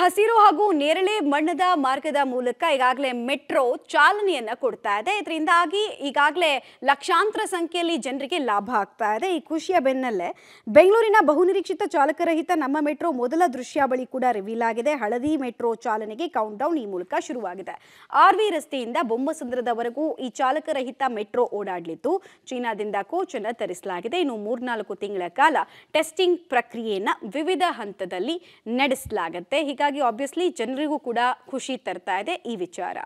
ಹಸಿರು ಹಾಗೂ ನೇರಳೆ ಮಣ್ಣದ ಮಾರ್ಗದ ಮೂಲಕ ಈಗಾಗಲೇ ಮೆಟ್ರೋ ಚಾಲನೆಯನ್ನ ಕೊಡ್ತಾ ಇದೆ ಇದರಿಂದಾಗಿ ಈಗಾಗಲೇ ಲಕ್ಷಾಂತರ ಸಂಖ್ಯೆಯಲ್ಲಿ ಜನರಿಗೆ ಲಾಭ ಆಗ್ತಾ ಇದೆ ಈ ಖುಷಿಯ ಬೆನ್ನಲ್ಲೇ ಬೆಂಗಳೂರಿನ ಬಹುನಿರೀಕ್ಷಿತ ಚಾಲಕರಹಿತ ನಮ್ಮ ಮೆಟ್ರೋ ಮೊದಲ ದೃಶ್ಯಾವಳಿ ಕೂಡ ರಿವೀಲ್ ಆಗಿದೆ ಹಳದಿ ಮೆಟ್ರೋ ಚಾಲನೆಗೆ ಕೌಂಟ್ ಡೌನ್ ಈ ಮೂಲಕ ಶುರುವಾಗಿದೆ ಆರ್ ವಿ ರಸ್ತೆಯಿಂದ ಬೊಮ್ಮಸಂದ್ರದವರೆಗೂ ಈ ಚಾಲಕರಹಿತ ಮೆಟ್ರೋ ಓಡಾಡಲಿದ್ದು ಚೀನಾದಿಂದ ಕೋಚ್ ಅನ್ನು ತರಿಸಲಾಗಿದೆ ಇನ್ನು ಮೂರ್ನಾಲ್ಕು ತಿಂಗಳ ಕಾಲ ಟೆಸ್ಟಿಂಗ್ ಪ್ರಕ್ರಿಯೆಯನ್ನು ವಿವಿಧ ಹಂತದಲ್ಲಿ ನಡೆಸಲಾಗುತ್ತೆ ಹೀಗಾಗಿ ಆಬ್ವಿಯಸ್ಲಿ ಜನರಿಗೂ ಕೂಡ ಖುಷಿ ತರ್ತಾ ಇದೆ ಈ ವಿಚಾರ